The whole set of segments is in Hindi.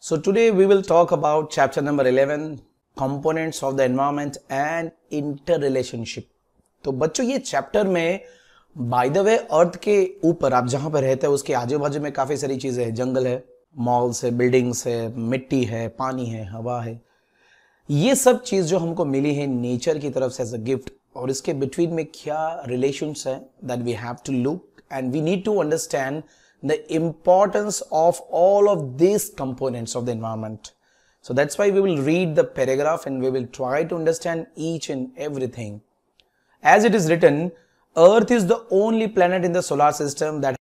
So today we will talk about chapter number 11 components of the environment and interrelationship. तो बच्चों ये चैप्टर में बाय द वे अर्थ के ऊपर आप जहां पर रहते हैं उसके आजू बाजू में काफी सारी चीजें हैं जंगल है मॉल्स है बिल्डिंग्स है मिट्टी है पानी है हवा है ये सब चीज जो हमको मिली है नेचर की तरफ से एज अ गिफ्ट और इसके बिटवीन में क्या रिलेशन है that we have to look and we need to understand the importance of all of these components of the environment. So that's why we will read the paragraph and we will try to understand each and everything. As it is written, Earth is the only planet in the solar system that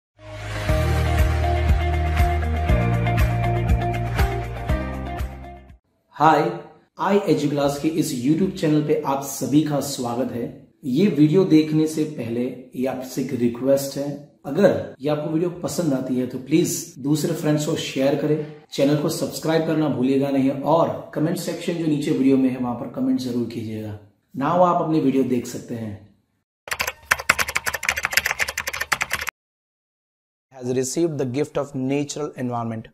Hi, I edu class के इस channel चैनल पे आप सभी का स्वागत है ये वीडियो देखने से पहले ये आपसे एक रिक्वेस्ट है अगर ये आपको वीडियो पसंद आती है तो प्लीज दूसरे फ्रेंड्स को शेयर करें चैनल को सब्सक्राइब करना भूलिएगा नहीं और कमेंट सेक्शन जो नीचे वीडियो में है वहां पर कमेंट जरूर कीजिएगा नाउ आप अपनी वीडियो देख सकते हैं has received the gift of natural environment.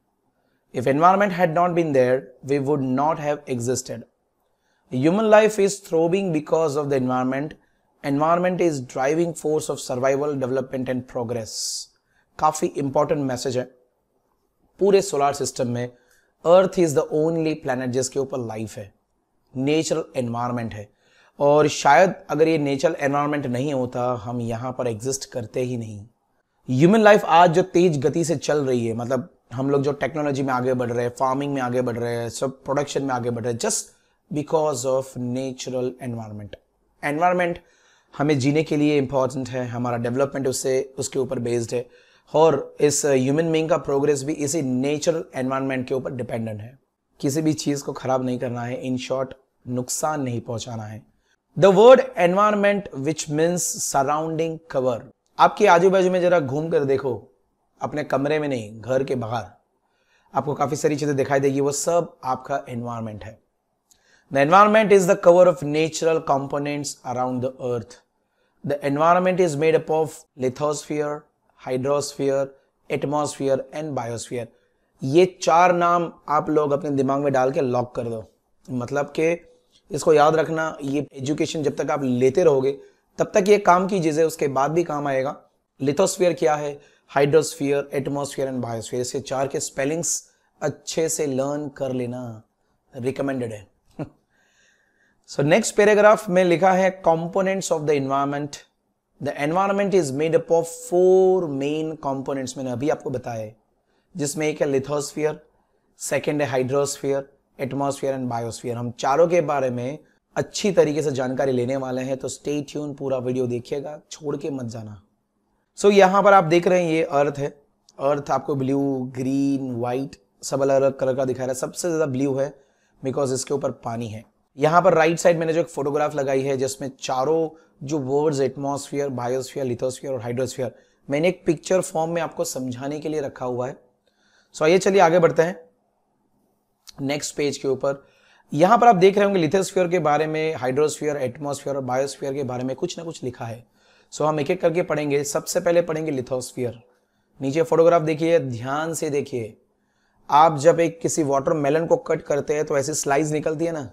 If environment had not been there, we would not have existed. Human life is thriving because of the environment environment is driving force of survival development and progress काफ़ी इंपॉर्टेंट मैसेज है पूरे सोलर सिस्टम में earth is the only planet जिसके ऊपर लाइफ है नेचुरल एनवायरमेंट है और शायद अगर ये नेचुरल एनवायरमेंट नहीं होता हम यहां पर एग्जिस्ट करते ही नहीं ह्यूमन लाइफ आज जो तेज गति से चल रही है मतलब हम लोग जो टेक्नोलॉजी में आगे बढ़ रहे हैं फार्मिंग में आगे बढ़ रहे हैं सब प्रोडक्शन में आगे बढ़ रहे हैं just because of natural environment environment हमें जीने के लिए इम्पॉर्टेंट है हमारा डेवलपमेंट उससे उसके ऊपर बेस्ड है और इस ह्यूमन uh, बींग का प्रोग्रेस भी इसी नेचुरल एनवायरमेंट के ऊपर डिपेंडेंट है किसी भी चीज़ को ख़राब नहीं करना है इन शॉर्ट नुकसान नहीं पहुंचाना है the word environment which means surrounding cover आपके आजू बाजू में जरा घूम कर देखो अपने कमरे में नहीं घर के बाहर आपको काफ़ी सारी चीज़ें दिखाई देगी वो सब आपका एनवायरमेंट है the environment is the cover of natural components around the earth The environment is made up of lithosphere, hydrosphere atmosphere and biosphere ये चार नाम आप लोग अपने दिमाग में डाल के लॉक कर दो मतलब के इसको याद रखना ये एजुकेशन जब तक आप लेते रहोगे तब तक ये काम की चीज़ें उसके बाद भी काम आएगा लिथोस्फीयर क्या है हाइड्रोस्फियर एटमोस्फियर एंड बायोस्फियर इसके चार के स्पेलिंग्स अच्छे से लर्न कर लेना रिकमेंडेड है सो नेक्स्ट पैराग्राफ में लिखा है components of the environment the environment is made up of four main components मैंने अभी आपको बताया जिसमें एक है लिथोस्फियर सेकेंड है हाइड्रोस्फियर एटमोस्फियर एंड बायोस्फियर हम चारों के बारे में अच्छी तरीके से जानकारी लेने वाले हैं तो स्टे ट्यून पूरा वीडियो देखिएगा छोड़ के मत जाना सो so, यहाँ पर आप देख रहे हैं ये अर्थ है अर्थ आपको ब्लू ग्रीन व्हाइट सब अलग अलग कलर का दिखा रहा है सबसे ज़्यादा ब्लू है बिकॉज इसके ऊपर पानी है यहां पर राइट साइड मैंने जो एक फोटोग्राफ लगाई है जिसमें चारों जो वर्ड्स एटमोसफियर बायोस्फियर लिथोस्फियर और हाइड्रोस्फियर मैंने एक पिक्चर फॉर्म में आपको समझाने के लिए रखा हुआ है सो आइए चलिए आगे बढ़ते हैं नेक्स्ट पेज के ऊपर यहां पर आप देख रहे होंगे लिथोस्फियर के बारे में हाइड्रोस्फियर एटमोसफियर और बायोस्फियर के बारे में कुछ ना कुछ लिखा है सो हम एक एक करके पढ़ेंगे सबसे पहले पढ़ेंगे लिथोस्फियर नीचे फोटोग्राफ देखिए ध्यान से देखिए आप जब एक किसी वाटर मेलन को कट करते हैं तो ऐसी स्लाइस निकलती है ना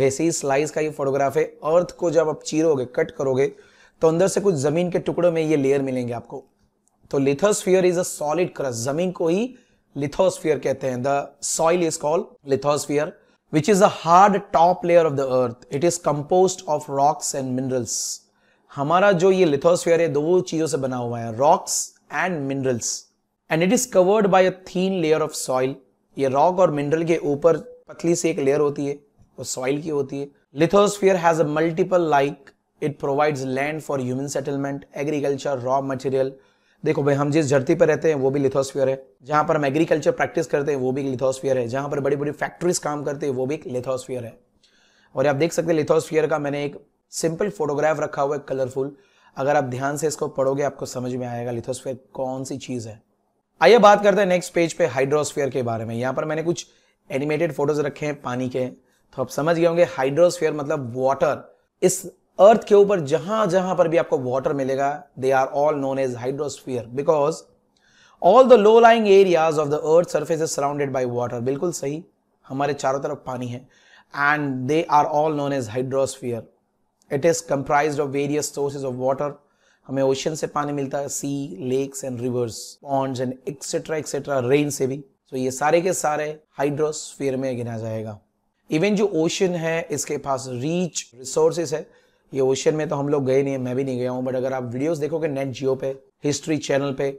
वैसे ही स्लाइस का ये फोटोग्राफ है अर्थ को जब आप चीरोगे कट करोगे तो अंदर से कुछ जमीन के टुकड़ों में ये लेयर मिलेंगे आपको तो lithosphere is a solid crust जमीन को ही लिथोस्फियर कहते हैं the soil is called lithosphere which is a hard top layer of the earth it is compose of rocks and minerals हमारा जो ये लिथोस्फियर है दो चीजों से बना हुआ है rocks and minerals and it is covered by a thin layer of soil ये रॉक और मिनरल के ऊपर पतली सी एक लेयर होती है वो सॉइल की होती है lithosphere has a multiple like it provides land for human settlement agriculture raw material देखो भाई हम जिस धरती पर रहते हैं वो भी लिथोस्फियर है जहां पर हम एग्रीकल्चर प्रैक्टिस करते हैं वो भी एक लिथोस्फियर है जहां पर बड़ी बड़ी फैक्ट्रीज काम करते हैं वो भी एक लिथोस्फियर है और आप देख सकते हैं लिथोस्फियर का मैंने एक सिंपल फोटोग्राफ रखा हुआ है कलरफुल अगर आप ध्यान से इसको पढ़ोगे आपको समझ में आएगा लिथोस्फियर कौन सी चीज़ है आइए बात करते हैं नेक्स्ट पेज पे हाइड्रोस्फियर के बारे में यहाँ पर मैंने कुछ एनिमेटेड फोटोज रखे हैं पानी के तो आप समझ गए होंगे हाइड्रोस्फेयर मतलब वाटर इस अर्थ के ऊपर जहां जहां पर भी आपको वाटर मिलेगा they are all known as hydrosphere because all the low lying areas of the earth surface is surrounded by water बिल्कुल सही हमारे चारों तरफ पानी है and they are all known as hydrosphere it is comprise of various sources of water हमें ओशन से पानी मिलता है sea lakes and rivers ponds and etcetera etcetera rain से भी तो ये सारे के सारे हाइड्रोस्फीयर में गिना जाएगा इवन जो ओशन है इसके पास रीच रिसोर्सेज है ये ओशन में तो हम लोग गए नहीं है मैं भी नहीं गया हूँ बट अगर आप वीडियोस देखोगे नेट जियो पे हिस्ट्री चैनल पे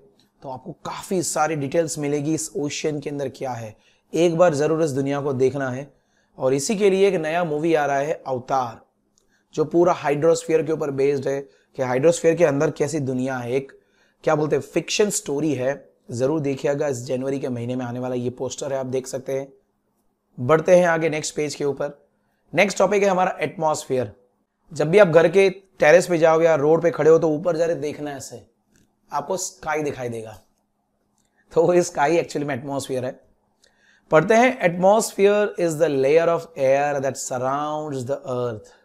तो आपको काफ़ी सारी डिटेल्स मिलेगी इस ओशन के अंदर क्या है एक बार ज़रूर इस दुनिया को देखना है और इसी के लिए एक नया मूवी आ रहा है अवतार जो पूरा हाइड्रोस्फीयर के ऊपर बेस्ड है कि हाइड्रोस्फीयर के अंदर कैसी दुनिया है एक क्या बोलते हैं फिक्शन स्टोरी है ज़रूर देखिएगा इस जनवरी के महीने में आने वाला ये पोस्टर है आप देख सकते हैं बढ़ते हैं आगे नेक्स्ट पेज के ऊपर नेक्स्ट टॉपिक है हमारा एटमोसफियर जब भी आप घर के टेरेस पे जाओ या रोड पे खड़े हो तो ऊपर जा रहे देखना ऐसे आपको स्काई दिखाई देगा तो वो स्काई एक्चुअली में एटमोसफियर है पढ़ते हैं atmosphere is the layer of air that surround the earth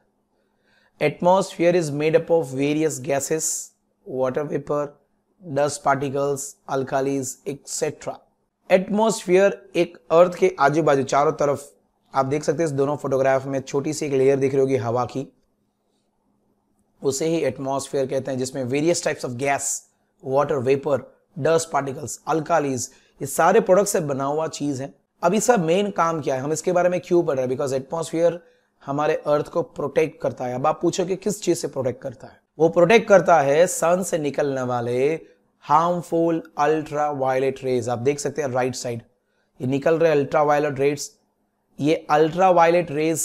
atmosphere is made up of various gases water vapour dust particles alkalies etcetera atmosphere एक अर्थ के आजू बाजू चारों तरफ आप देख सकते हैं इस दोनों फोटोग्राफ में छोटी सी एक लेयर दिख रही होगी हवा की उसे ही एटमोस्फियर कहते हैं जिसमें various types of gas water vapour dust particles alkalies ये सारे प्रोडक्ट से बना हुआ चीज़ है अब इसका मेन काम क्या है हम इसके बारे में क्यों पढ़ रहे हैं बिकॉज एटमोसफियर हमारे अर्थ को प्रोटेक्ट करता है अब आप पूछो कि किस चीज़ से प्रोटेक्ट करता है वो प्रोटेक्ट करता है सन से निकलने वाले हार्मफुल अल्ट्रा वायलेट रेज आप देख सकते हैं राइट साइड ये निकल रहे अल्ट्रा वायलेट रेज ये अल्ट्रा वायलेट रेज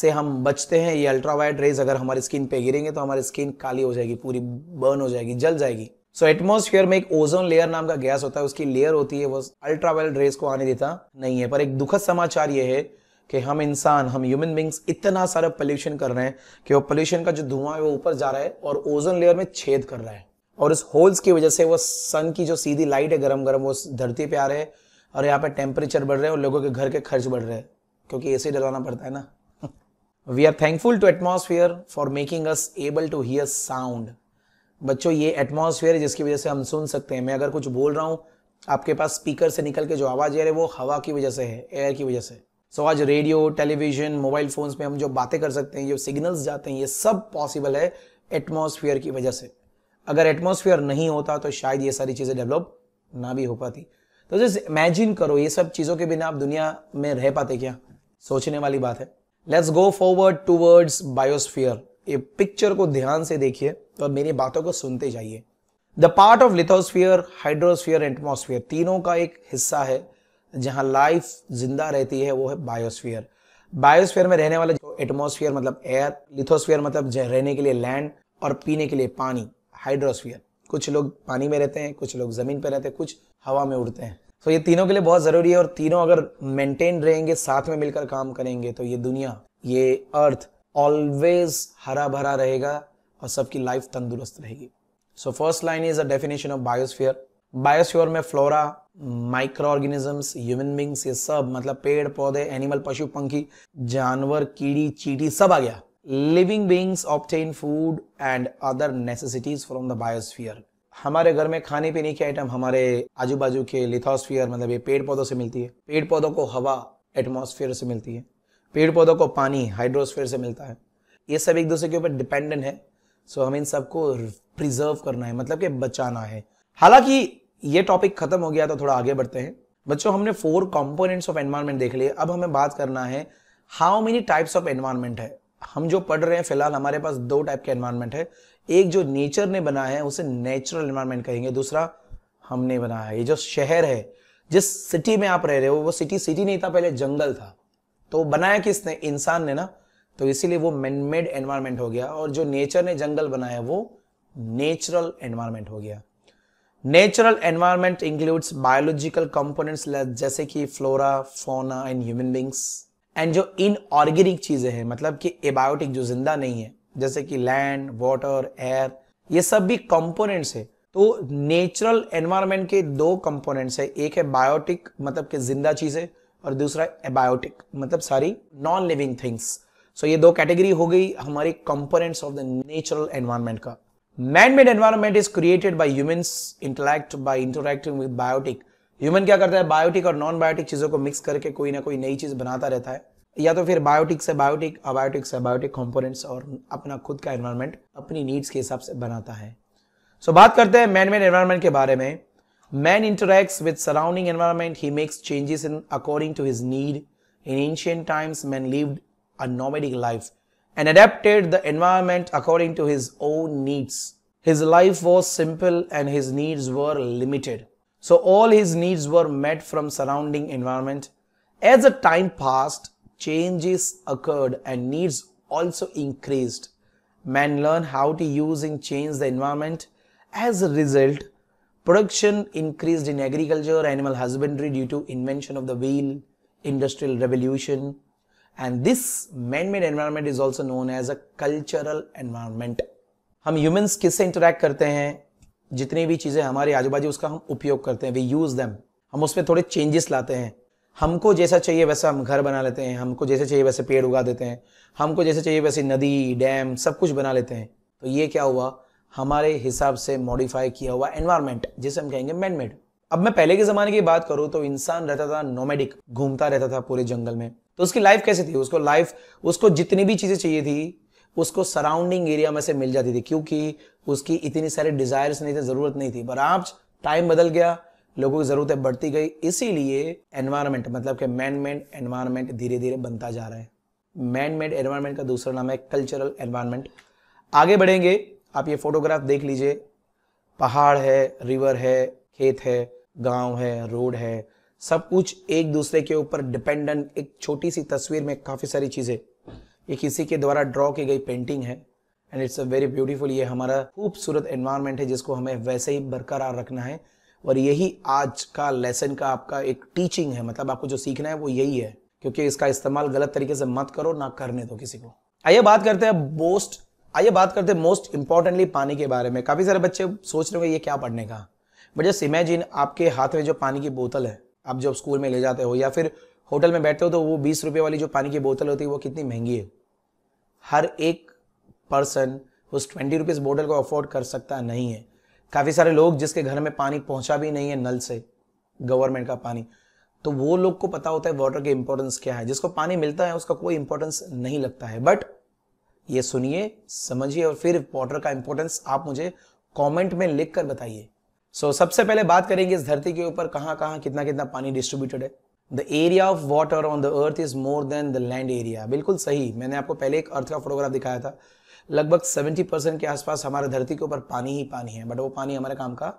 से हम बचते हैं ये अल्ट्रा वायलेट रेज अगर हमारी स्किन पे गिरेंगे तो हमारी स्किन काली हो जाएगी पूरी बर्न हो जाएगी जल जाएगी सो so, एटमोस्फेयर में एक ओजोन लेयर नाम का गैस होता है उसकी लेयर होती है वो अल्ट्रा वायलेट रेज को आने देता नहीं है पर एक दुखद समाचार ये है कि हम इंसान हम ह्यूमन बींग्स इतना सारा पोल्यूशन कर रहे हैं कि वो पोल्यूशन का जो धुआं है वो ऊपर जा रहा है और ओजोन लेयर में छेद कर रहा है और इस होल्स की वजह से वो सन की जो सीधी लाइट है गर्म गर्म वो धरती पे आ रहे हैं और यहाँ पे टेम्परेचर बढ़ रहे हैं और लोगों के घर के खर्च बढ़ रहे हैं क्योंकि ए डलाना पड़ता है ना we are thankful to atmosphere for making us able to hear sound बच्चों ये एटमोसफियर है जिसकी वजह से हम सुन सकते हैं मैं अगर कुछ बोल रहा हूँ आपके पास स्पीकर से निकल के जो आवाज़ आ रही है वो हवा की वजह से है एयर की वजह से सो आज रेडियो टेलीविजन मोबाइल फोन्स में हम जो बातें कर सकते हैं जो सिग्नल्स जाते हैं ये सब पॉसिबल है एटमोसफियर की वजह से अगर एटमोसफियर नहीं होता तो शायद ये सारी चीज़ें डेवलप ना भी हो पाती तो जिस इमेजिन करो ये सब चीज़ों के बिना आप दुनिया में रह पाते क्या सोचने वाली बात है let's go forward towards biosphere ये पिक्चर को ध्यान से देखिए और मेरी बातों को सुनते जाइए the part of lithosphere hydrosphere atmosphere तीनों का एक हिस्सा है जहाँ लाइफ जिंदा रहती है वो है बायोस्फीयर बायोस्फीयर में रहने वाले जो एटमोस्फियर मतलब एयर लिथोस्फियर मतलब रहने के लिए लैंड और पीने के लिए पानी हाइड्रोस्फियर कुछ लोग पानी में रहते हैं कुछ लोग जमीन पर रहते हैं कुछ हवा में उड़ते हैं तो ये तीनों के लिए बहुत ज़रूरी है और तीनों अगर मेंटेन रहेंगे साथ में मिलकर काम करेंगे तो ये दुनिया ये अर्थ ऑलवेज हरा भरा रहेगा और सबकी लाइफ तंदुरुस्त रहेगी so first line is a definition of biosphere biosphere में flora microorganisms human beings ये सब मतलब पेड़ पौधे एनिमल पशु पंखी जानवर कीड़ी चीटी सब आ गया living beings obtain food and other necessities from the biosphere हमारे घर में खाने पीने के आइटम हमारे आजू बाजू के लिथोस्फियर मतलब ये पेड़ पौधों से मिलती है पेड़ पौधों को हवा एटमोसफियर से मिलती है पेड़ पौधों को पानी हाइड्रोस्फियर से मिलता है ये सब एक दूसरे के ऊपर डिपेंडेंट है सो हम इन सबको प्रिजर्व करना है मतलब कि बचाना है हालांकि ये टॉपिक खत्म हो गया तो थोड़ा आगे बढ़ते हैं बच्चों हमने फोर कंपोनेंट्स ऑफ एनवायरनमेंट देख लिए अब हमें बात करना है how many types of environment है हम जो पढ़ रहे हैं फिलहाल हमारे पास दो टाइप के एनवायरनमेंट है एक जो नेचर ने बनाया है उसे नेचुरल एनवायरनमेंट कहेंगे दूसरा हमने बनाया है ये जो शहर है जिस सिटी में आप रह रहे हो वो सिटी सिटी नहीं था पहले जंगल था तो बनाया किसने इंसान ने ना तो इसीलिए वो मैनमेड एनवायरमेंट हो गया और जो नेचर ने जंगल बनाया वो नेचुरल एनवायरमेंट हो गया natural environment includes biological components जैसे कि flora fauna and human beings and जो इनऑर्गेनिक चीजें हैं मतलब कि एबायोटिक जो जिंदा नहीं है जैसे कि लैंड वाटर एयर ये सब भी कंपोनेंट्स है तो नेचुरल एनवायरमेंट के दो कंपोनेंट्स है एक है बायोटिक मतलब कि जिंदा चीजें और दूसरा एबायोटिक मतलब सारी नॉन लिविंग थिंग्स सो ये दो कैटेगरी हो गई हमारी components of the natural environment का manmade environment is created by human intellect by interacting with biotic human क्या करता है बायोटिक और नॉन बायोटिक चीजों को मिक्स करके कोई ना कोई नई चीज बनाता रहता है या तो फिर बायोटिक से बायोटिक अबायोटिक से बायोटिक कंपोनेंट्स और अपना खुद का एनवायरमेंट अपनी नीड्स के हिसाब से बनाता है सो so, बात करते हैं मैनमेड एनवायरमेंट के बारे में man interacts with surrounding environment ही makes changes in according to his need in ancient times man lived a nomadic life and adapted the environment according to his own needs. His life was simple and his needs were limited. So all his needs were met from surrounding environment. As the time passed, changes occurred and needs also increased. Man learned how to use and change the environment. As a result, production increased in agriculture, animal husbandry due to invention of the wheel, industrial revolution, and this man-made environment is also known as a cultural environment. हम humans किससे interact करते हैं जितनी भी चीज़ें हमारे आजू बाजू उसका हम उपयोग करते हैं वी यूज़ दैम हम उसमें थोड़े चेंजेस लाते हैं हमको जैसा चाहिए वैसा हम घर बना लेते हैं हमको जैसे चाहिए वैसे पेड़ उगा देते हैं हमको जैसे चाहिए वैसे नदी डैम सब कुछ बना लेते हैं तो ये क्या हुआ हमारे हिसाब से मॉडिफाई किया हुआ एनवायरमेंट जिसे हम कहेंगे मैनमेड अब मैं पहले के ज़माने की बात करूँ तो इंसान रहता था नोमेडिक घूमता रहता था पूरे जंगल में तो उसकी लाइफ कैसे थी उसको लाइफ उसको जितनी भी चीज़ें चाहिए थी उसको सराउंडिंग एरिया में से मिल जाती थी क्योंकि उसकी इतनी सारी डिजायर्स नहीं थे ज़रूरत नहीं थी पर आज टाइम बदल गया लोगों की ज़रूरतें बढ़ती गई इसीलिए एनवायरमेंट मतलब कि मैन मेड एनवायरमेंट धीरे धीरे बनता जा रहा है मैन मेड एनवायरमेंट का दूसरा नाम है कल्चरल एनवायरमेंट आगे बढ़ेंगे आप ये फोटोग्राफ देख लीजिए पहाड़ है रिवर है खेत है गांव है रोड है सब कुछ एक दूसरे के ऊपर डिपेंडेंट एक छोटी सी तस्वीर में काफ़ी सारी चीज़ें ये किसी के द्वारा ड्रॉ की गई पेंटिंग है and it's a very beautiful ये हमारा खूबसूरत एनवायरमेंट है जिसको हमें वैसे ही बरकरार रखना है और यही आज का लेसन का आपका एक टीचिंग है मतलब आपको जो सीखना है वो यही है क्योंकि इसका इस्तेमाल गलत तरीके से मत करो ना करने दो किसी को आइए बात करते हैं मोस्ट आइए बात करते हैं मोस्ट इंपॉर्टेंटली पानी के बारे में काफ़ी सारे बच्चे सोच रहे होंगे ये क्या पढ़ने का बट जस्ट इमेजिन आपके हाथ में जो पानी की बोतल है आप जब स्कूल में ले जाते हो या फिर होटल में बैठते हो तो वो बीस रुपये वाली जो पानी की बोतल होती है वो कितनी महंगी है हर एक पर्सन उस ट्वेंटी रुपीज़ बोतल को अफोर्ड कर सकता नहीं है काफ़ी सारे लोग जिसके घर में पानी पहुंचा भी नहीं है नल से गवर्नमेंट का पानी तो वो लोग को पता होता है वाटर के इंपॉर्टेंस क्या है जिसको पानी मिलता है उसका कोई इंपॉर्टेंस नहीं लगता है बट ये सुनिए समझिए और फिर वाटर का इंपॉर्टेंस आप मुझे कमेंट में लिख कर बताइए सो so, सबसे पहले बात करेंगे इस धरती के ऊपर कहाँ कहाँ कितना कितना पानी डिस्ट्रीब्यूटेड है the area of water on the earth is more than the land area बिल्कुल सही मैंने आपको पहले एक अर्थ का फोटोग्राफ दिखाया था लगभग 70 परसेंट के आसपास हमारे धरती के ऊपर पानी ही पानी है बट वो पानी हमारे काम का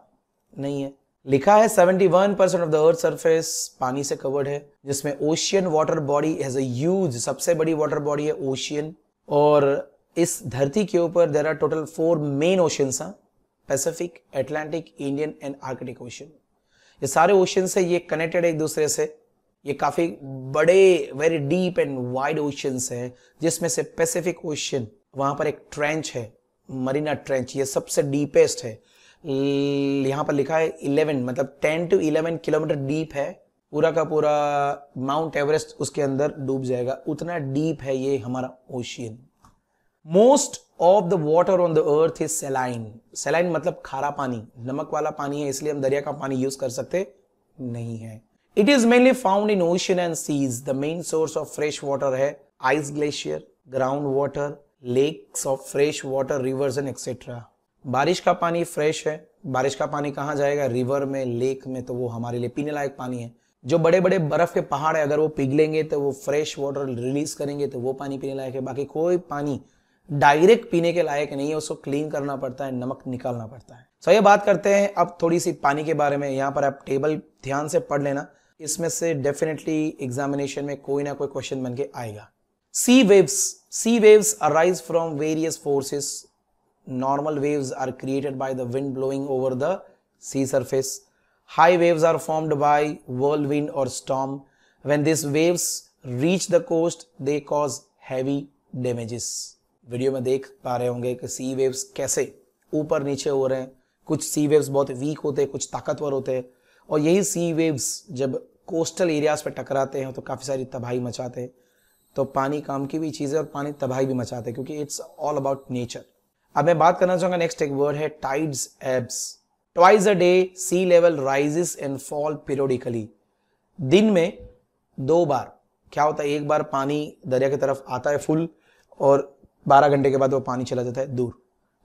नहीं है लिखा है 71 percent of the earth surface पानी से कवर्ड है जिसमें ocean water body has as सबसे बड़ी वाटर बॉडी है ओशियन और इस धरती के ऊपर there are total four main oceans हैं Pacific Atlantic Indian and Arctic ocean ये सारे ओशन से ये कनेक्टेड है एक दूसरे से ये काफी बड़े very deep and wide ocean है जिसमें से पैसिफिक ओशन वहां पर एक ट्रेंच है मरीना ट्रेंच ये सबसे डीपेस्ट है यहां पर लिखा है 11 मतलब 10 टू 11 किलोमीटर डीप है पूरा का पूरा माउंट एवरेस्ट उसके अंदर डूब जाएगा उतना डीप है ये हमारा ocean most of the water on the earth is saline saline मतलब खारा पानी नमक वाला पानी है इसलिए हम दरिया का पानी यूज कर सकते नहीं है it is mainly found in ocean and seas the main source of fresh water है ice glacier ground water lakes of fresh water rivers and etcetera बारिश का पानी फ्रेश है बारिश का पानी कहाँ जाएगा रिवर में लेक में तो वो हमारे लिए पीने लायक पानी है जो बड़े बड़े बर्फ के पहाड़ है अगर वो पिघलेंगे तो वो फ्रेश वाटर रिलीज करेंगे तो वो पानी पीने लायक है बाकी कोई पानी डायरेक्ट पीने के लायक नहीं है उसको क्लीन करना पड़ता है नमक निकालना पड़ता है सो so, ये बात करते हैं अब थोड़ी सी पानी के बारे में यहाँ पर आप टेबल ध्यान से पढ़ लेना इसमें से डेफिनेटली एग्जामिनेशन में कोई ना कोई क्वेश्चन बन के आएगा sea waves sea waves arise from various forces normal waves are created by the wind blowing over the sea surface waves are formed by by wind और storm. When this waves reach the coast they cause heavy damages video में देख पा रहे होंगे कि सी वेव्स कैसे ऊपर नीचे हो रहे हैं कुछ सी वेव्स बहुत वीक होते हैं कुछ ताकतवर होते हैं और यही सी वेव्स जब कोस्टल एरियाज पर टकराते हैं तो काफ़ी सारी तबाही मचाते हैं तो पानी काम की भी चीज़ है और पानी तबाही भी मचाते हैं क्योंकि इट्स ऑल अबाउट नेचर अब मैं बात करना चाहूँगा नेक्स्ट एक वर्ड है tides ebbs twice a day sea level rises and fall periodically दिन में दो बार क्या होता है एक बार पानी दरिया की तरफ आता है फुल और बारह घंटे के बाद वो पानी चला जाता है दूर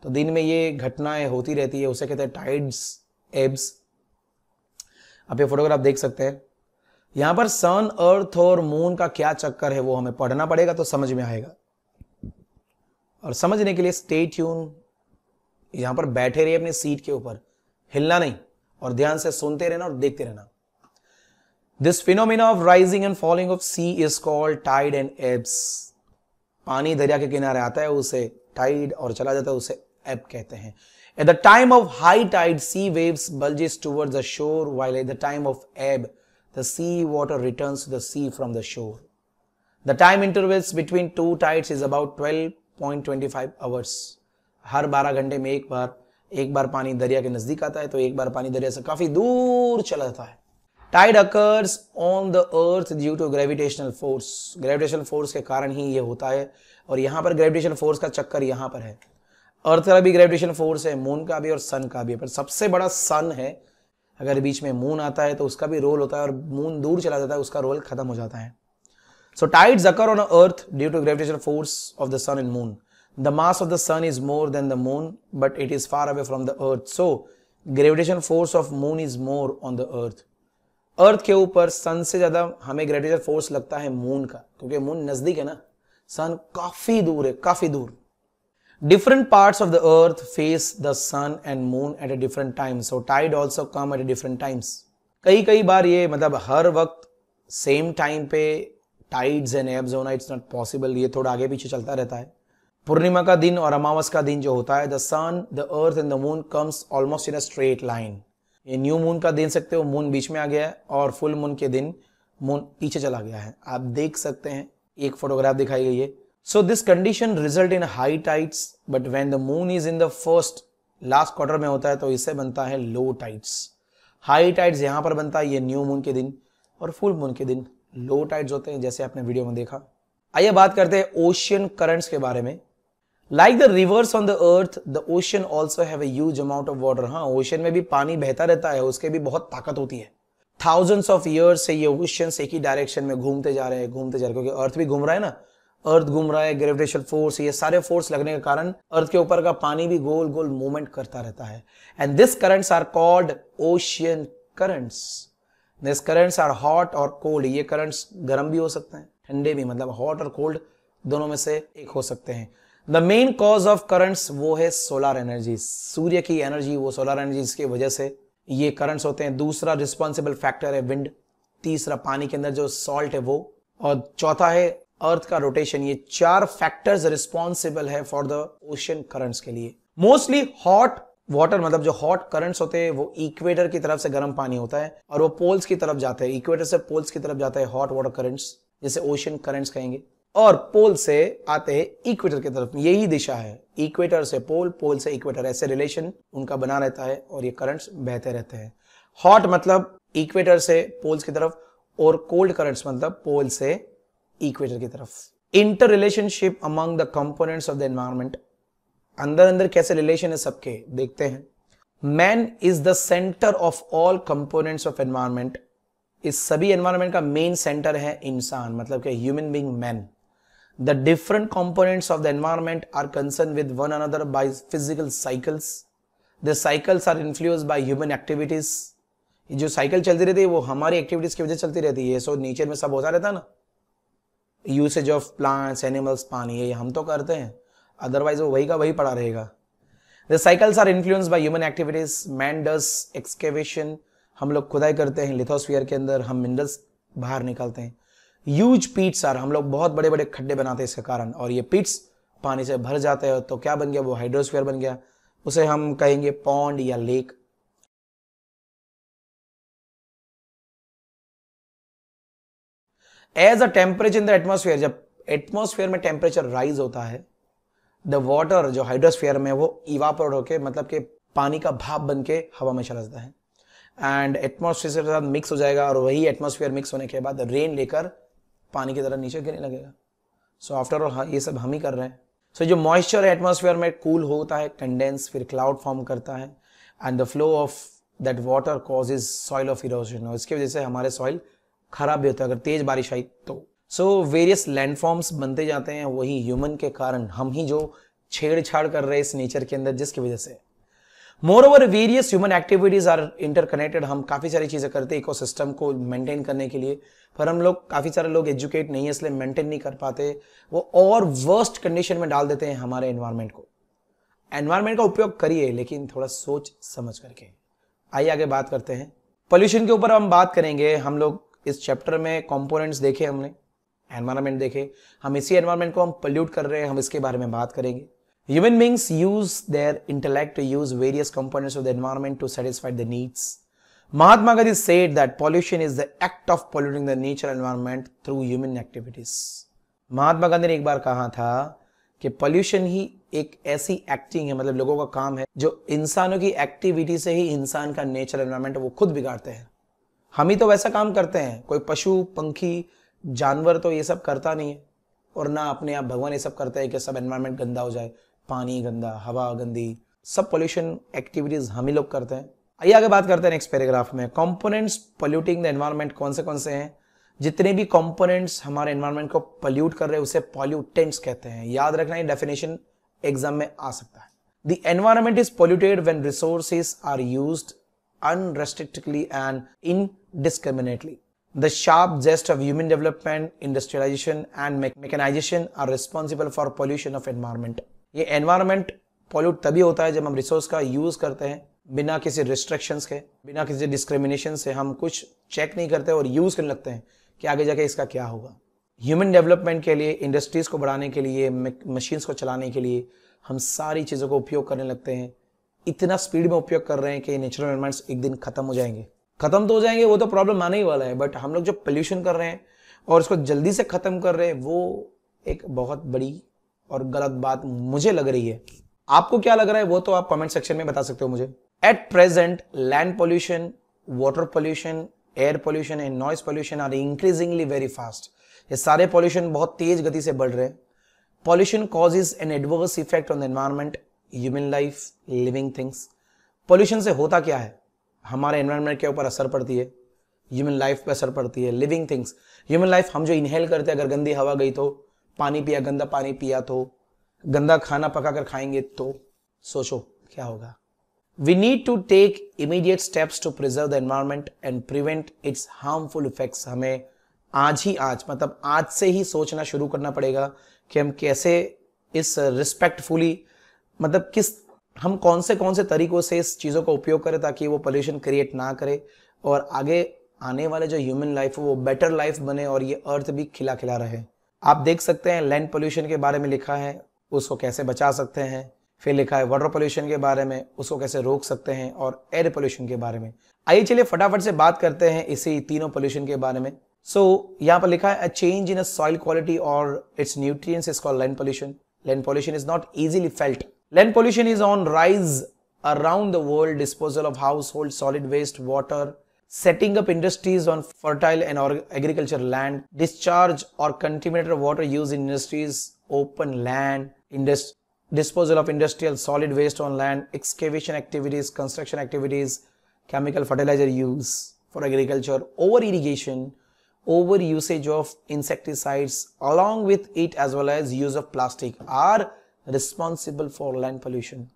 तो दिन में ये घटनाएं होती रहती है उसे कहते हैं टाइड्स एब्स आप ये फोटोग्राफ देख सकते हैं यहां पर सन अर्थ और मून का क्या चक्कर है वो हमें पढ़ना पड़ेगा तो समझ में आएगा और समझने के लिए स्टे ट्यून यहां पर बैठे रहिए अपनी सीट के ऊपर हिलना नहीं और ध्यान से सुनते रहना और देखते रहना this phenomena of rising and falling of sea is called tide and ebbs पानी दरिया के किनारे आता है उसे टाइड और चला जाता है उसे एप कहते हैं at the time of high tide sea waves bulges towards the shore while at the time of ebb the sea water return the sea from the shore the time intervals between two tides is about twelve point twenty five hours हर बारह घंटे में एक बार एक बार पानी दरिया के नजदीक आता है तो एक बार पानी दरिया से काफी दूर चला जाता है tide occurs on the earth due to gravitational force gravitational force के कारण ही ये होता है और यहाँ पर ग्रेविटेशन फोर्स का चक्कर यहाँ पर है अर्थ का भी ग्रेविटेशन फोर्स है मून का भी और सन का भी पर सबसे बड़ा सन है अगर बीच में मून आता है तो उसका भी रोल होता है और मून दूर चला जाता है उसका रोल खत्म हो जाता है so tides occur on earth due to gravitation force of the sun and moon the mass of the sun is more than the moon but it is far away from the earth so gravitation force of moon is more on the earth earth के ऊपर सन से ज्यादा हमें ग्रेविटेशन फोर्स लगता है मून का क्योंकि मून नजदीक है ना सन काफी दूर है काफी दूर different part of the earth face the sun and moon at a different time so tide also come at a different कई कई बार ये मतलब हर वक्त सेम टाइम पे टाइड्स एंड एब्स होना इट्स नॉट पॉसिबल ये थोड़ा आगे पीछे चलता रहता है पूर्णिमा का दिन और अमावस का दिन जो होता है the sun the earth and the moon comes almost in a straight line ये न्यू मून का दिन सकते हो मून बीच में आ गया है और फुल मून के दिन मून पीछे चला गया है आप देख सकते हैं एक फोटोग्राफ दिखाई गई है so this condition result in high tides but when the moon is in the first last quarter में होता है तो इससे बनता है लो टाइट्स हाई टाइट्स यहाँ पर बनता है ये न्यू मून के दिन और फुल मून के दिन लो टाइट्स होते हैं जैसे आपने वीडियो में देखा आइए बात करते हैं ओशियन करंट्स के बारे में like the rivers on the earth the ocean also have huge amount of water हाँ ओशन में भी पानी बहता रहता है उसके भी बहुत ताकत होती है थाउजेंड्स ऑफ ईयर से ये ओशन एक ही डायरेक्शन में घूमते जा रहे हैं घूमते जा रहे हैं क्योंकि अर्थ भी घूम रहा है ना अर्थ घूम रहा है ग्रेविटेशन फोर्स ये सारे फोर्स लगने के कारण अर्थ के ऊपर का पानी भी गोल गोल मूवमेंट करता रहता है and this currents are called ocean currents this currents are hot और कोल्ड ये करंट्स गर्म भी हो सकते हैं ठंडे भी मतलब हॉट और कोल्ड दोनों में से एक हो सकते हैं the main cause of currents वो है सोलर एनर्जी सूर्य की एनर्जी वो सोलर एनर्जी की वजह से ये करंट्स होते हैं दूसरा रिस्पॉन्सिबल फैक्टर है विंड तीसरा पानी के अंदर जो सॉल्ट है वो और चौथा है अर्थ का रोटेशन ये चार फैक्टर्स रिस्पॉन्सिबल है फॉर द ओशन करंट्स के लिए मोस्टली हॉट वाटर मतलब जो हॉट करंट्स होते हैं वो इक्वेटर की तरफ से गर्म पानी होता है और वो पोल्स की तरफ जाते हैं इक्वेटर से पोल्स की तरफ जाते हैं हॉट वाटर करंट्स जैसे ओशन करंट्स कहेंगे और पोल से आते हैं इक्वेटर की तरफ यही दिशा है इक्वेटर से पोल पोल से इक्वेटर ऐसे रिलेशन उनका बना रहता है और ये करंट्स बहते रहते हैं हॉट मतलब इक्वेटर से पोल्स की तरफ और कोल्ड करंट्स मतलब पोल से इक्वेटर की तरफ interrelationship among the components of the environment अंदर अंदर कैसे रिलेशन है सबके देखते हैं man is the centre of all components of environment इस सभी एनवायरमेंट का मेन सेंटर है इंसान मतलब कि human being man the different components of the environment are concerned with one another by physical cycles. The cycles are influenced by human activities. जो साइकिल चलती रहती है वो हमारी एक्टिविटीज की वजह चलती रहती है सो so, नेचर में सब होता रहता है ना यूसेज ऑफ प्लांट्स एनिमल्स पानी ये हम तो करते हैं अदरवाइज वो वही का वही पड़ा रहेगा the cycles are influence by human activities man does excavation हम लोग खुदाई करते हैं लिथोस्फीयर के अंदर हम मिनरल्स बाहर निकालते हैं यूज पीट्स आर हम लोग बहुत बड़े बड़े खड्डे बनाते हैं इसके कारण और ये पीट्स पानी से भर जाते हैं तो क्या बन गया वो हाइड्रोस्फीयर बन गया उसे हम कहेंगे पॉन्ड या lake as a temperature in the atmosphere जब एटमोसफेयर में टेम्परेचर राइज होता है द वॉटर जो हाइड्रोस्फेयर में वो इवापोरेट होके मतलब के पानी का भाप बन के हवा में चला जाता है एंड एटमोसफेयर के साथ मिक्स हो जाएगा और वही एटमोसफेयर मिक्स होने के बाद रेन लेकर पानी की तरह नीचे गिरने लगेगा सो आफ्टर ऑल ये सब हम ही कर रहे हैं सो so, जो मॉइस्चर एटमोसफियर में कूल cool होता है कंडेंस फिर क्लाउड फॉर्म करता है and the flow of that water cause is soil of erosion और इसकी वजह से हमारे सॉइल खराब भी होता है अगर तेज बारिश आई तो सो वेरियस लैंडफॉर्म्स बनते जाते हैं वही ह्यूमन के कारण हम ही जो छेड़छाड़ कर रहे हैं इस नेचर के अंदर जिसकी वजह से moreover various human activities are interconnected हम काफ़ी सारी चीज़ें करते हैं इकोसिस्टम को मेंटेन करने के लिए पर हम लोग काफ़ी सारे लोग एजुकेट नहीं है इसलिए मेंटेन नहीं कर पाते वो और वर्स्ट कंडीशन में डाल देते हैं हमारे एनवायरमेंट को एनवायरमेंट का उपयोग करिए लेकिन थोड़ा सोच समझ करके आइए आगे बात करते हैं पोल्यूशन के ऊपर हम बात करेंगे हम लोग इस चैप्टर में कॉम्पोनेंट्स देखे हमने एनवायरमेंट देखे हम इसी एनवायरमेंट को हम पोल्यूट कर रहे हैं हम इसके बारे में बात करेंगे Human beings use their intellect to use various components of the environment to satisfy their needs. Mahatma Gandhi said that pollution is the act of polluting the nature and environment through human activities. महात्मा गांधी ने एक बार कहा था कि पॉल्यूशन ही एक ऐसी एक्टिंग है मतलब लोगों का काम है जो इंसानों की एक्टिविटी से ही इंसान का and environment वो खुद बिगाड़ते हैं हम ही तो वैसा काम करते हैं कोई पशु पंखी जानवर तो ये सब करता नहीं है और ना अपने आप भगवान ये सब करता है कि सब एनवायरनमेंट गंदा हो जाए पानी गंदा हवा गंदी सब पोल्यूशन एक्टिविटीज हम ही लोग करते हैं आइए आगे बात करते हैं नेक्स्ट पैराग्राफ में कंपोनेंट्स पोल्यूटिंग द एनवायरनमेंट कौन से कौन से हैं जितने भी कंपोनेंट्स हमारे एनवायरनमेंट को पोल्यूट कर रहे हैं उसे पॉल्यूटेंट्स कहते हैं याद रखना ये डेफिनेशन एग्जाम में आ सकता है the environment is polluted when resources are use unrestrictedly and indiscriminately the sharp jest of human development industrialisation and mechanisation are responsible for pollution of environment ये एनवायरमेंट पॉल्यूट तभी होता है जब हम रिसोर्स का यूज़ करते हैं बिना किसी रिस्ट्रिक्शंस के बिना किसी डिस्क्रिमिनेशन से हम कुछ चेक नहीं करते और यूज़ करने लगते हैं कि आगे जाके इसका क्या होगा ह्यूमन डेवलपमेंट के लिए इंडस्ट्रीज़ को बढ़ाने के लिए मशीन्स को चलाने के लिए हम सारी चीज़ों को उपयोग करने लगते हैं इतना स्पीड में उपयोग कर रहे हैं कि नेचुरल एनवायरमेंट्स एक दिन खत्म हो जाएंगे खत्म तो हो जाएंगे वो तो प्रॉब्लम आने ही वाला है बट हम लोग जो पोल्यूशन कर रहे हैं और उसको जल्दी से ख़त्म कर रहे हैं वो एक बहुत बड़ी और गलत बात मुझे लग रही है आपको क्या लग रहा है वो तो आप कमेंट सेक्शन में बता सकते हो मुझे at present land pollution water pollution air pollution and noise pollution are increasingly very fast ये सारे पॉल्यूशन बहुत तेज गति से बढ़ रहे हैं pollution cause is an adverse effect on the environment human life living things pollution से होता क्या है हमारे एनवायरमेंट के ऊपर असर पड़ती है ह्यूमन लाइफ पे असर पड़ती है लिविंग थिंग्स ह्यूमन लाइफ हम जो इनहेल करते हैं अगर गंदी हवा गई तो पानी पिया गंदा पानी पिया तो गंदा खाना पका कर खाएंगे तो सोचो क्या होगा we need to take immediate steps to preserve the environment and prevent its harmful effects हमें आज ही आज मतलब आज से ही सोचना शुरू करना पड़ेगा कि हम कैसे इस रिस्पेक्टफुली मतलब किस हम कौन से कौन से तरीकों से इस चीज़ों का उपयोग करें ताकि वो पोल्यूशन क्रिएट ना करे और आगे आने वाले जो ह्यूमन लाइफ है वो बेटर लाइफ बने और ये अर्थ भी खिला खिला रहे आप देख सकते हैं लैंड पोल्यूशन के बारे में लिखा है उसको कैसे बचा सकते हैं फिर लिखा है वाटर पोल्यूशन के बारे में उसको कैसे रोक सकते हैं और एयर पोल्यूशन के बारे में आइए चलिए फटाफट से बात करते हैं इसी तीनों पोल्यूशन के बारे में सो so, यहाँ पर लिखा है a change in soil quality और its nutrient land pollution land pollution is not easily felt land pollution is on rise the world disposal of household solid waste water setting up industries on fertile and agricultural land, discharge or contaminated water used in industries, open land, disposal of industrial solid waste on land, excavation activities, construction activities, chemical fertilizer use for agriculture, over irrigation, over usage of insecticides along with it as well as use of plastic are responsible for land pollution.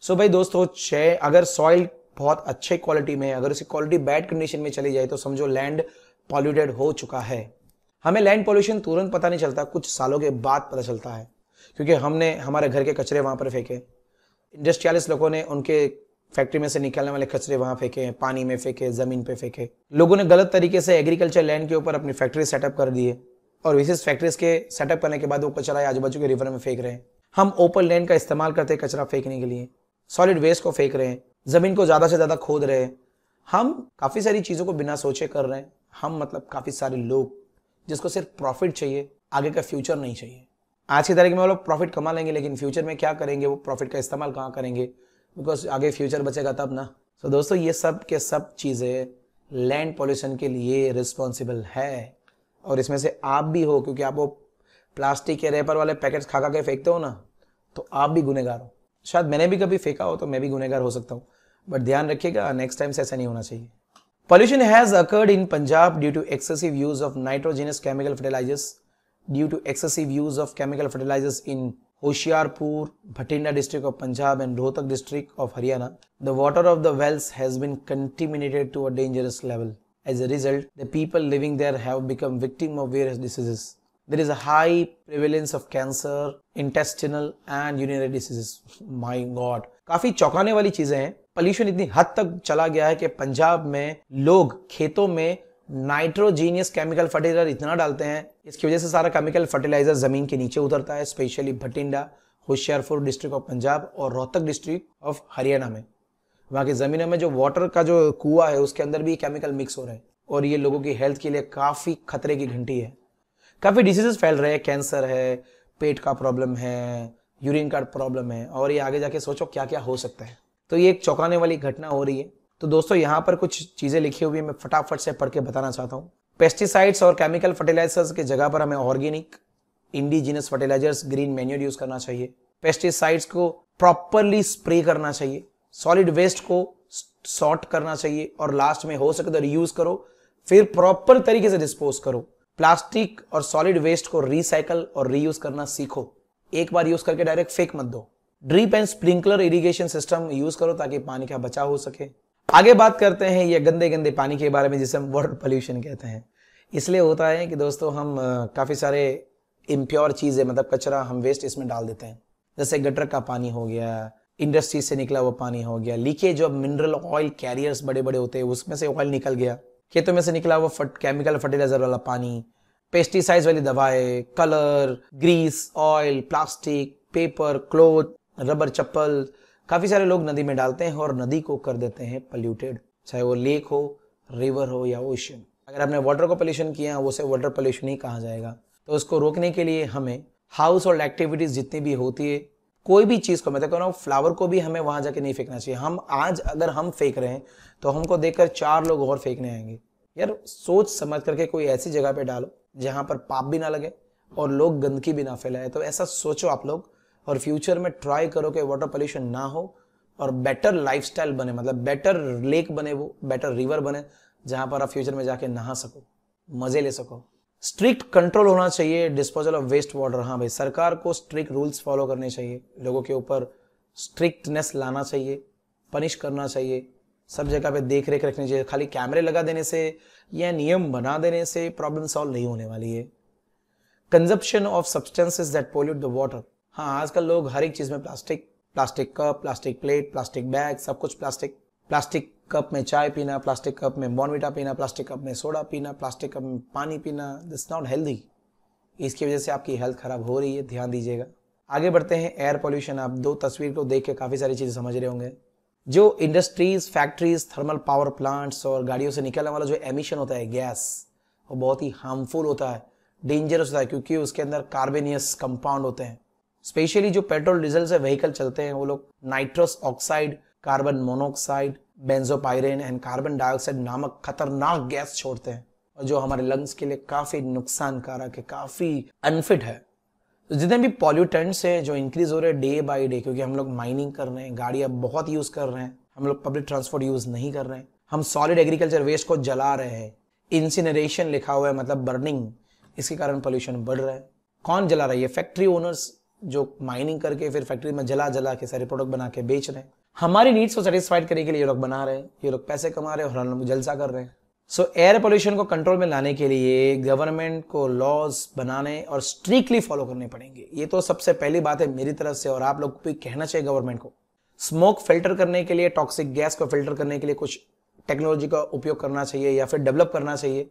So by those thoughts, agar soil बहुत अच्छे क्वालिटी में है अगर उसकी क्वालिटी बैड कंडीशन में चली जाए तो समझो लैंड पॉल्यूटेड हो चुका है हमें लैंड पॉल्यूशन तुरंत पता नहीं चलता कुछ सालों के बाद पता चलता है क्योंकि हमने हमारे घर के कचरे वहाँ पर फेंके इंडस्ट्रियलिस्ट लोगों ने उनके फैक्ट्री में से निकलने वाले कचरे वहाँ फेंके हैं पानी में फेंके ज़मीन पे फेंके लोगों ने गलत तरीके से एग्रीकल्चर लैंड के ऊपर अपनी फैक्ट्री सेटअप कर दिए और विशेष फैक्ट्रीज के सेटअप करने के बाद वो कचरा आजू बाजू के रिवर में फेंक रहे हैं हम ओपन लैंड का इस्तेमाल करते हैं कचरा फेंकने के लिए सॉलिड वेस्ट को फेंक रहे हैं ज़मीन को ज़्यादा से ज़्यादा खोद रहे हम काफ़ी सारी चीज़ों को बिना सोचे कर रहे हैं हम मतलब काफ़ी सारे लोग जिसको सिर्फ प्रॉफिट चाहिए आगे का फ्यूचर नहीं चाहिए आज की तारीख में वो लोग प्रॉफिट कमा लेंगे लेकिन फ्यूचर में क्या करेंगे वो प्रॉफिट का इस्तेमाल कहाँ करेंगे बिकॉज आगे फ्यूचर बचेगा तब ना तो so दोस्तों ये सब के सब चीज़ें लैंड पॉल्यूशन के लिए रिस्पॉन्सिबल है और इसमें से आप भी हो क्योंकि आप वो प्लास्टिक के रेपर वाले पैकेट्स खा खा के फेंकते हो ना तो आप भी गुनेगार हो शायद मैंने भी कभी फेंका हो तो मैं भी गुनहगार हो सकता हूँ बट ध्यान रखिएगा नेक्स्ट टाइम से ऐसा नहीं होना चाहिए pollution has occurred in Punjab due to excessive use of nitrogenous chemical fertilisers due to excessive use of chemical fertilisers in Hoshiarpur Bathinda district of Punjab and Rohtak district of Haryana the water of the wells has been contaminated to a dangerous level as a result the people living there have become victim of various diseases there is a high prevalence of cancer, intestinal and urinary diseases. My God, काफी चौंकाने वाली चीजें हैं पॉल्यूशन इतनी हद तक चला गया है कि पंजाब में लोग खेतों में नाइट्रोजीनियस केमिकल फर्टिलाइजर इतना डालते हैं इसकी वजह से सारा केमिकल फर्टिलाइजर जमीन के नीचे उतरता है specially Bathinda Hoshiarpur district of Punjab और रोहतक डिस्ट्रिक्ट ऑफ हरियाणा में वहाँ की ज़मीनों में जो वाटर का जो कुआ है उसके अंदर भी केमिकल मिक्स हो रहे हैं और ये लोगों की हेल्थ के लिए काफ़ी खतरे की घंटी है काफ़ी डिसीजेस फैल रहे हैं कैंसर है पेट का प्रॉब्लम है यूरिन का प्रॉब्लम है और ये आगे जाके सोचो क्या क्या हो सकता है तो ये एक चौंकाने वाली घटना हो रही है तो दोस्तों यहाँ पर कुछ चीज़ें लिखी हुई है मैं फटाफट से पढ़ के बताना चाहता हूँ पेस्टिसाइड्स और केमिकल फर्टिलाइजर्स की जगह पर हमें organic indigenous fertilisers green manure use करना चाहिए पेस्टिसाइड्स को प्रॉपरली स्प्रे करना चाहिए सॉलिड वेस्ट को सॉर्ट करना चाहिए और लास्ट में हो सके तो रियूज करो फिर प्रॉपर तरीके से डिस्पोज करो प्लास्टिक और सॉलिड वेस्ट को रिसाइकल और रीयूज करना सीखो एक बार यूज करके डायरेक्ट फेंक मत दो drip and sprinkler irrigation system use करो ताकि पानी का बचाव हो सके आगे बात करते हैं ये गंदे गंदे पानी के बारे में जिसे हम वाटर पॉल्यूशन कहते हैं इसलिए होता है कि दोस्तों हम काफ़ी सारे इम्प्योर चीज़ें मतलब कचरा हम वेस्ट इसमें डाल देते हैं जैसे गटर का पानी हो गया इंडस्ट्री से निकला हुआ पानी हो गया leakage of mineral oil carriers बड़े बड़े होते हैं उसमें से ऑयल निकल गया खेतों में से निकला हुआ फट, केमिकल फर्टिलाइजर वाला पानी पेस्टिसाइड वाली दवाएं colour grease oil plastic paper cloth rubber चप्पल काफ़ी सारे लोग नदी में डालते हैं और नदी को कर देते हैं पॉल्यूटेड चाहे वो लेक हो रिवर हो या ओशन अगर आपने वाटर को पोल्यूशन किया वो से वाटर पोल्यूशन ही कहा जाएगा तो उसको रोकने के लिए हमें हाउस और एक्टिविटीज़ जितनी भी होती है कोई भी चीज़ को मैं तो कह रहा हूँ फ्लावर को भी हमें वहां जाके नहीं फेंकना चाहिए हम आज अगर हम फेंक रहे हैं तो हमको देखकर चार लोग और फेंकने आएंगे यार सोच समझ करके कोई ऐसी जगह पे डालो जहां पर पाप भी ना लगे और लोग गंदगी भी ना फैलाए तो ऐसा सोचो आप लोग और फ्यूचर में ट्राई करो कि वाटर पोल्यूशन ना हो और बेटर लाइफ बने मतलब बेटर लेक बने वो बेटर रिवर बने जहां पर आप फ्यूचर में जाके नहा सको मजे ले सको स्ट्रिक्ट कंट्रोल होना चाहिए डिस्पोजल ऑफ वेस्ट वाटर हाँ भाई सरकार को स्ट्रिक्ट रूल्स फॉलो करने चाहिए लोगों के ऊपर स्ट्रिक्टनेस लाना चाहिए पनिश करना चाहिए सब जगह पे देख रेख रखनी चाहिए खाली कैमरे लगा देने से या नियम बना देने से प्रॉब्लम सॉल्व नहीं होने वाली है consumption of substances that pollute the water हाँ आजकल लोग हर एक चीज में plastic plastic cup plastic plate plastic bag सब कुछ प्लास्टिक प्लास्टिक कप में चाय पीना प्लास्टिक कप में बॉनविटा पीना प्लास्टिक कप में सोडा पीना प्लास्टिक कप में पानी पीना दिस नॉट हेल्दी इसकी वजह से आपकी हेल्थ खराब हो रही है ध्यान दीजिएगा आगे बढ़ते हैं एयर पॉल्यूशन आप दो तस्वीर को देख के काफ़ी सारी चीज़ें समझ रहे होंगे जो industries factories thermal power plants और गाड़ियों से निकलने वाला जो एमिशन होता है गैस वो बहुत ही हार्मफुल होता है डेंजरस होता है क्योंकि उसके अंदर कार्बेनियस कंपाउंड होते हैं स्पेशली जो पेट्रोल डीजल से व्हीकल चलते हैं वो लोग nitrous oxide carbon monoxide benzopyrene and carbon dioxide नामक खतरनाक गैस छोड़ते हैं और जो हमारे लंग्स के लिए काफ़ी नुकसान कारक है काफ़ी अनफिट है तो जितने भी पॉल्यूटेंट्स हैं जो इंक्रीज हो रहे हैं डे बाई डे क्योंकि हम लोग माइनिंग कर रहे हैं गाड़ियां बहुत यूज़ कर रहे हैं हम लोग पब्लिक ट्रांसपोर्ट यूज़ नहीं कर रहे हैं हम सॉलिड एग्रीकल्चर वेस्ट को जला रहे हैं इंसिनरेशन लिखा हुआ है मतलब बर्निंग इसके कारण पोल्यूशन बढ़ रहा है कौन जला रही है फैक्ट्री ओनर्स जो माइनिंग करके फिर फैक्ट्री में जला जला के सारे प्रोडक्ट बना के बेच रहे हैं हमारी नीड्स को सेटिस्फाइड करने के लिए ये लोग बना रहे हैं ये लोग पैसे कमा रहे हैं और हम जलसा कर रहे हैं सो एयर पोल्यूशन को कंट्रोल में लाने के लिए गवर्नमेंट को लॉज बनाने और स्ट्रिक्टली फॉलो करने पड़ेंगे ये तो सबसे पहली बात है मेरी तरफ से और आप लोग भी कहना चाहिए गवर्नमेंट को स्मोक फिल्टर करने के लिए टॉक्सिक गैस को फिल्टर करने के लिए कुछ टेक्नोलॉजी का उपयोग करना चाहिए या फिर डेवलप करना चाहिए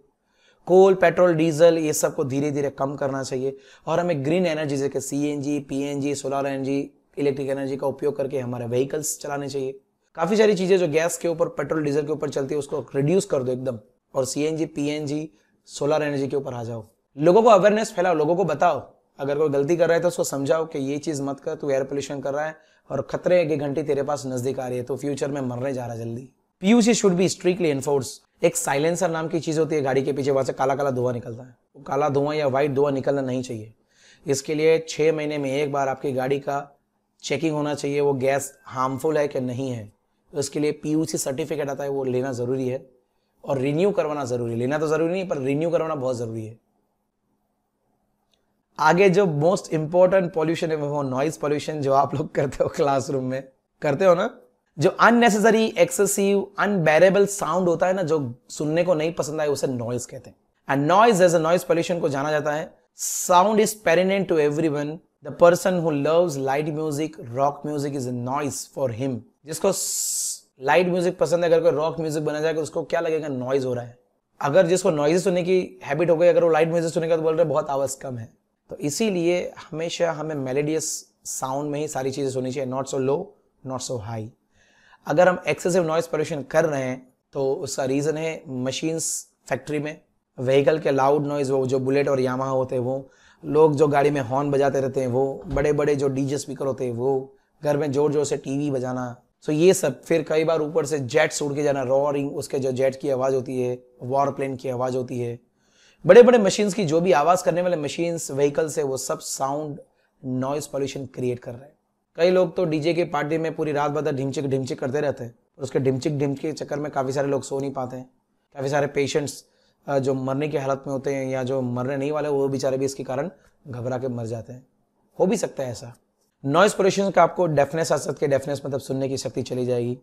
कोल पेट्रोल डीजल ये सब को धीरे धीरे कम करना चाहिए और हमें ग्रीन एनर्जी जैसे C N G P N G solar energy electric energy का उपयोग करके हमारे व्हीकल्स चलाने चाहिए काफ़ी सारी चीज़ें जो गैस के ऊपर पेट्रोल डीजल के ऊपर चलती है उसको रिड्यूस कर दो एकदम और C N G P N G solar energy के ऊपर आ जाओ लोगों को अवेयरनेस फैलाओ लोगों को बताओ अगर कोई गलती कर रहा है तो उसको समझाओ कि ये चीज़ मत कर तू एयर पोल्यूशन कर रहा है और खतरे है कि घंटी तेरे पास नज़दीक आ रही है तो फ्यूचर में मरने जा रहा है जल्दी PUC should be strictly enforce एक साइलेंसर नाम की चीज़ होती है गाड़ी के पीछे वहां से काला काला धुआं निकलता है काला धुआं या व्हाइट धुआं निकलना नहीं चाहिए इसके लिए छह महीने में एक बार आपकी गाड़ी का चेकिंग होना चाहिए वो गैस हार्मफुल है कि नहीं है तो उसके लिए पीयूसी सर्टिफिकेट आता है वो लेना ज़रूरी है और रिन्यू करवाना ज़रूरी है लेना तो ज़रूरी नहीं पर रिन्यू करवाना बहुत ज़रूरी है आगे जो मोस्ट इंपॉर्टेंट पॉल्यूशन है वो नॉइज पॉल्यूशन जो आप लोग करते हो क्लासरूम में करते हो ना जो अननेसेसरी एक्सेसिव अनबेरेबल साउंड होता है ना जो सुनने को नहीं पसंद आए उसे नॉइज कहते हैं and noise as a noise pollution को जाना जाता है sound is pertinent to everyone the person who loves light music rock music is noise for him जिसको लाइट म्यूजिक पसंद है अगर कोई रॉक म्यूजिक बना जाएगा उसको क्या लगेगा नॉइज हो रहा है अगर जिसको नॉइज सुनने की हैबिट हो गई अगर वो लाइट म्यूजिक का तो बोल रहे बहुत आवाज़ कम है तो इसीलिए हमेशा हमें मेलेडियस साउंड में ही सारी चीज़ें सुननी चाहिए not so low not so high अगर हम एक्सेसिव नॉइज पॉल्यूशन कर रहे हैं तो उसका रीज़न है मशीन्स फैक्ट्री में व्हीकल के लाउड नॉइज़ वो जो बुलेट और यामा होते हैं वो लोग जो गाड़ी में हॉर्न बजाते रहते हैं वो बड़े बड़े जो डीजे स्पीकर होते हैं वो घर में जोर जोर से टीवी बजाना सो ये सब फिर कई बार ऊपर से जेट्स उड़ के जाना रोरिंग उसके जो जेट की आवाज़ होती है वॉर प्लेन की आवाज़ होती है बड़े बड़े मशीन्स की जो भी आवाज़ करने वाले मशीन्स व्हीकल्स है वो सब साउंड नॉइस पॉल्यूशन क्रिएट कर रहे हैं कई लोग तो डीजे के पार्टी में पूरी रात भर ढिमचिक ढिमचिक करते रहते हैं और उसके ढिमचिक ढिमचिक के चक्कर में काफ़ी सारे लोग सो नहीं पाते हैं काफ़ी सारे पेशेंट्स जो मरने की हालत में होते हैं या जो मरने नहीं वाले वो बेचारे भी इसके कारण घबरा के मर जाते हैं हो भी सकता है ऐसा नॉइस पोल्यूशन का आपको डेफनेस आ सकते डेफनेस मतलब सुनने की शक्ति चली जाएगी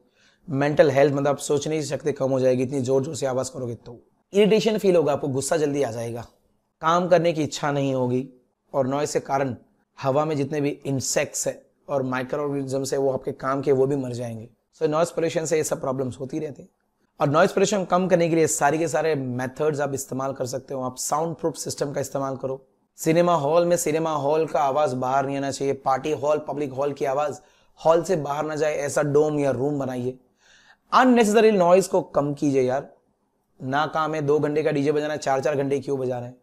मेंटल हेल्थ मतलब आप सोचने की शक्ति कम हो जाएगी इतनी जोर जोर से आवाज़ करोगे तो इरिटेशन फील होगा आपको गुस्सा जल्दी आ जाएगा काम करने की इच्छा नहीं होगी और नॉइस के कारण हवा में जितने भी इंसेक्ट्स है और माइक्रो ऑर्गेनिज्म है वो आपके काम के वो भी मर जाएंगे सो नॉइस पोल्यूशन से ये सब प्रॉब्लम्स होती रहती है और नॉइज पॉल्यूशन कम करने के लिए सारे के सारे मेथड्स आप इस्तेमाल कर सकते हो आप साउंड प्रूफ सिस्टम का इस्तेमाल करो सिनेमा हॉल में सिनेमा हॉल का आवाज बाहर नहीं आना चाहिए पार्टी हॉल पब्लिक हॉल की आवाज हॉल से बाहर ना जाए ऐसा डोम या रूम बनाइए अननेसेसरी नॉइज को कम कीजिए यार ना काम है दो घंटे का डीजे बजाना चार चार घंटे क्यों बजा रहे हैं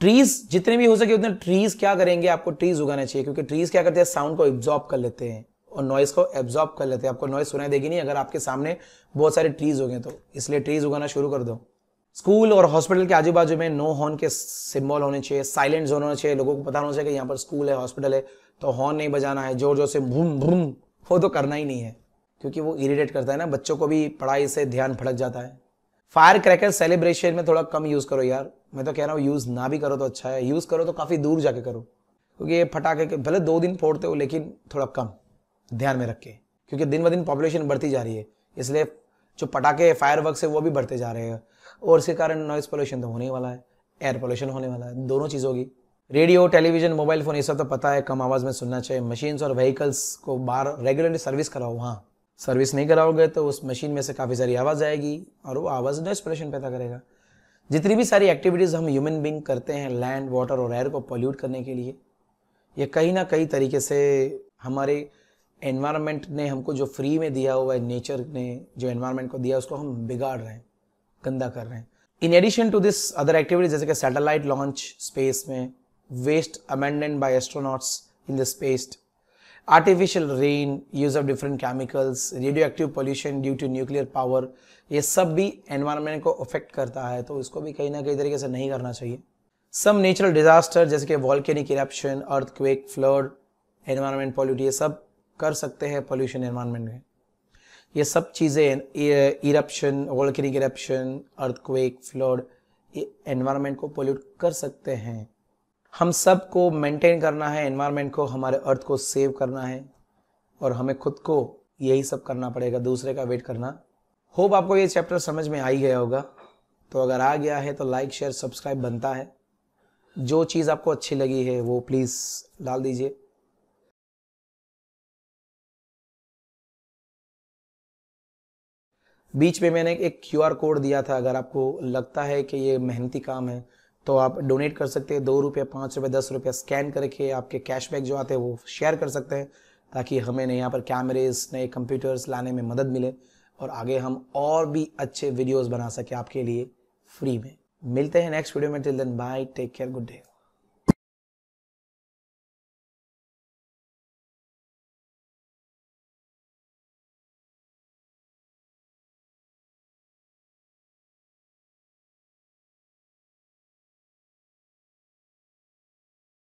ट्रीज जितने भी हो सके उतने ट्रीज क्या करेंगे आपको ट्रीज उगाना चाहिए क्योंकि ट्रीज क्या करते हैं साउंड को एब्जॉर्ब कर लेते हैं और नॉइज़ को एब्जॉर्ब कर लेते हैं आपको नॉइज़ सुनाई देगी नहीं अगर आपके सामने बहुत सारे ट्रीज़ हो गए तो इसलिए ट्रीज़ उगाना शुरू कर दो स्कूल और हॉस्पिटल के आजू बाजू में नो हॉर्न के सिम्बॉल होने चाहिए साइलेंट जोन होने चाहिए लोगों को पता होना चाहिए कि यहाँ पर स्कूल है हॉस्पिटल है तो हॉर्न नहीं बजाना है जोर जोर से भूम भूम वो तो करना ही नहीं है क्योंकि वो इरिटेट करता है ना बच्चों को भी पढ़ाई से ध्यान भड़क जाता है फायर क्रैकर सेलिब्रेशन में थोड़ा कम यूज़ करो यार मैं तो कह रहा हूँ यूज़ ना भी करो तो अच्छा है यूज़ करो तो काफ़ी दूर जाके करो क्योंकि ये फटाखे के भले दो दिन फोड़ते हो लेकिन थोड़ा कम ध्यान में रखें क्योंकि दिन ब दिन पॉपुलेशन बढ़ती जा रही है इसलिए जो पटाखे फायर वर्क है वो भी बढ़ते जा रहे हैं और इसके कारण नॉइज़ पोल्यूशन तो होने ही वाला है एयर पोल्यूशन होने वाला है दोनों चीज़ होगी रेडियो टेलीविजन मोबाइल फ़ोन ये सब तो पता है कम आवाज़ में सुनना चाहिए मशीन्स और व्हीकल्स को बाहर रेगुलरली सर्विस कराओ वहाँ सर्विस नहीं कराओगे तो उस मशीन में से काफ़ी सारी आवाज़ आएगी और वो आवाज़ नॉइस पोल्यूशन पैदा करेगा जितनी भी सारी एक्टिविटीज़ हम ह्यूमन बींग करते हैं लैंड वाटर और एयर को पोल्यूट करने के लिए ये कहीं ना कहीं तरीके से हमारे एनवायरनमेंट ने हमको जो फ्री में दिया हुआ है नेचर ने जो एनवायरनमेंट को दिया उसको हम बिगाड़ रहे हैं गंदा कर रहे हैं in addition to this other activities जैसे कि सैटेलाइट लॉन्च स्पेस में waste amendment by astronauts in the space artificial rain use of different chemicals radioactive pollution due to nuclear power ये सब भी एनवायरमेंट को अफेक्ट करता है तो इसको भी कहीं ना कहीं तरीके से नहीं करना चाहिए सम नेचुरल डिजास्टर जैसे कि volcanic eruption earthquake flood environment pollute ये सब कर सकते हैं पॉल्यूशन एनवायरमेंट में ये सब चीज़ें eruption volcanic eruption earthquake flood environment को पोल्यूट कर सकते हैं हम सब को मेंटेन करना है एनवायरमेंट को हमारे अर्थ को सेव करना है और हमें खुद को यही सब करना पड़ेगा दूसरे का वेट करना होप आपको ये चैप्टर समझ में आ ही गया होगा तो अगर आ गया है तो लाइक शेयर सब्सक्राइब बनता है जो चीज़ आपको अच्छी लगी है वो प्लीज़ डाल दीजिए बीच में मैंने एक क्यू कोड दिया था अगर आपको लगता है कि ये मेहनती काम है तो आप डोनेट कर सकते हैं दो रुपये पाँच रुपये दस रुपये स्कैन करके आपके कैशबैक जो आते हैं वो शेयर कर सकते हैं ताकि हमें नए यहाँ पर कैमरेज नए कंप्यूटर्स लाने में मदद मिले और आगे हम और भी अच्छे वीडियोस बना सके आपके लिए फ्री में मिलते हैं नेक्स्ट वीडियो में till then bye take care good day